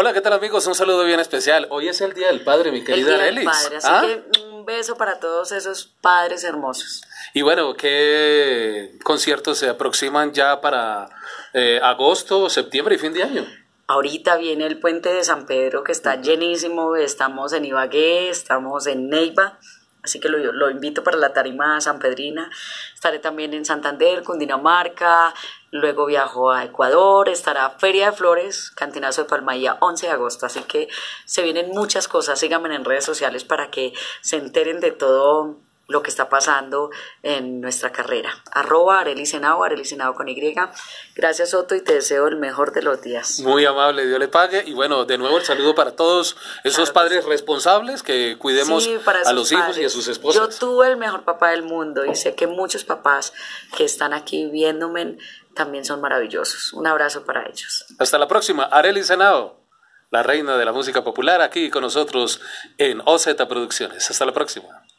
Hola, ¿qué tal amigos? Un saludo bien especial. Hoy es el Día del Padre, mi querida el Día Del padre, así ¿Ah? que un beso para todos esos padres hermosos. Y bueno, ¿qué conciertos se aproximan ya para eh, agosto, septiembre y fin de año? Ahorita viene el puente de San Pedro que está llenísimo, estamos en Ibagué, estamos en Neiva, así que lo, lo invito para la tarima San Pedrina. Estaré también en Santander, Cundinamarca, Luego viajo a Ecuador, estará Feria de Flores, Cantinazo de Palmaía, 11 de agosto. Así que se vienen muchas cosas. Síganme en redes sociales para que se enteren de todo lo que está pasando en nuestra carrera. Arroba Arely Senao con Y. Gracias Otto y te deseo el mejor de los días. Muy amable, Dios le pague. Y bueno, de nuevo el saludo para todos esos padres responsables que cuidemos a los hijos y a sus esposas. Yo tuve el mejor papá del mundo y sé que muchos papás que están aquí viéndome también son maravillosos. Un abrazo para ellos. Hasta la próxima. Arely Senado, la reina de la música popular, aquí con nosotros en OZ Producciones. Hasta la próxima.